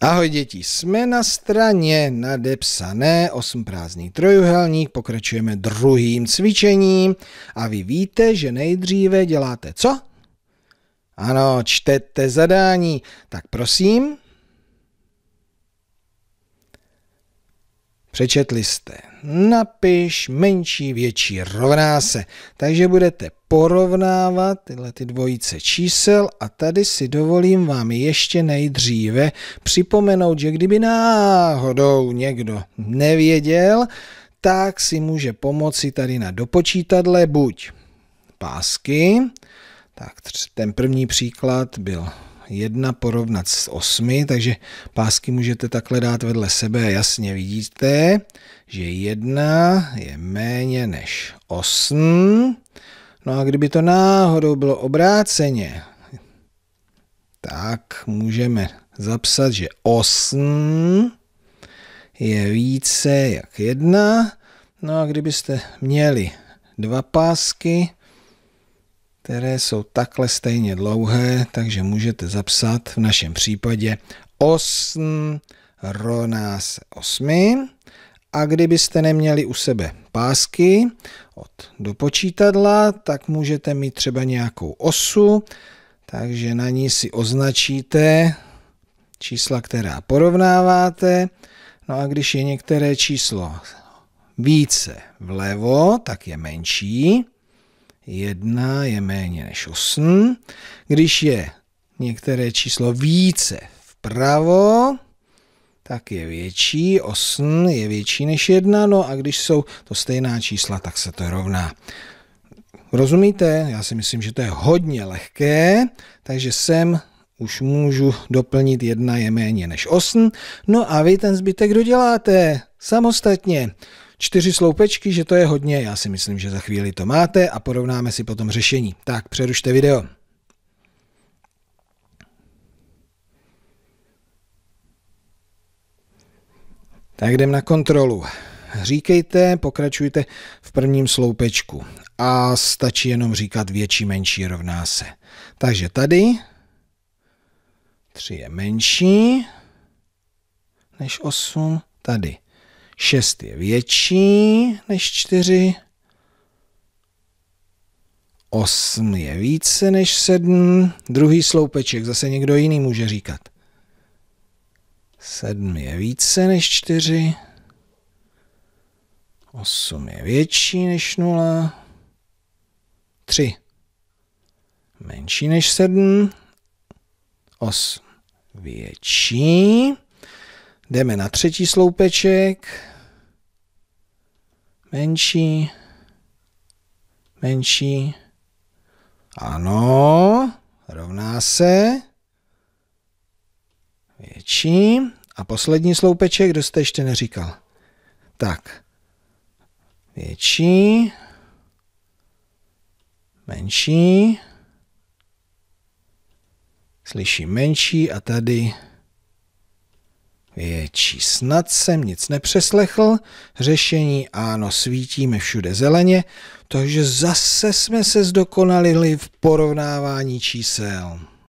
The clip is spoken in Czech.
Ahoj děti, jsme na straně nadepsané 8 prázdný trojuhelník, pokračujeme druhým cvičením a vy víte, že nejdříve děláte co? Ano, čtete zadání, tak prosím. Přečetli jste napiš menší, větší, rovná se. Takže budete porovnávat tyhle ty dvojice čísel a tady si dovolím vám ještě nejdříve připomenout, že kdyby náhodou někdo nevěděl, tak si může pomoci tady na dopočítadle buď pásky, tak ten první příklad byl Jedna porovnat s 8, takže pásky můžete takhle dát vedle sebe a jasně vidíte, že 1 je méně než 8. No a kdyby to náhodou bylo obráceně, tak můžeme zapsat, že 8 je více jak 1. No a kdybyste měli dva pásky, které jsou takhle stejně dlouhé, takže můžete zapsat v našem případě 8 rovná se 8. A kdybyste neměli u sebe pásky od do počítadla, tak můžete mít třeba nějakou osu, takže na ní si označíte čísla, která porovnáváte. No a když je některé číslo více vlevo, tak je menší. 1 je méně než 8. Když je některé číslo více vpravo, tak je větší, 8 je větší než 1, no a když jsou to stejná čísla, tak se to rovná. Rozumíte? Já si myslím, že to je hodně lehké, takže sem už můžu doplnit jedna je méně než 8. No a vy ten zbytek doděláte samostatně. Čtyři sloupečky, že to je hodně, já si myslím, že za chvíli to máte a porovnáme si potom řešení. Tak, přerušte video. Tak jdem na kontrolu. Říkejte, pokračujte v prvním sloupečku a stačí jenom říkat větší, menší rovná se. Takže tady 3 je menší než 8. Tady 6 je větší než 4. 8 je více než 7. Druhý sloupeček zase někdo jiný může říkat. 7 je více než 4. 8 je větší než 0. 3 menší než 7. 8 větší. Jdeme na třetí sloupeček, menší, menší, ano, rovná se, větší. A poslední sloupeček, kdo jste ještě neříkal. Tak, větší, menší, slyším menší a tady větší. Snad jsem nic nepřeslechl. Řešení ano, svítíme všude zeleně, takže zase jsme se zdokonalili v porovnávání čísel.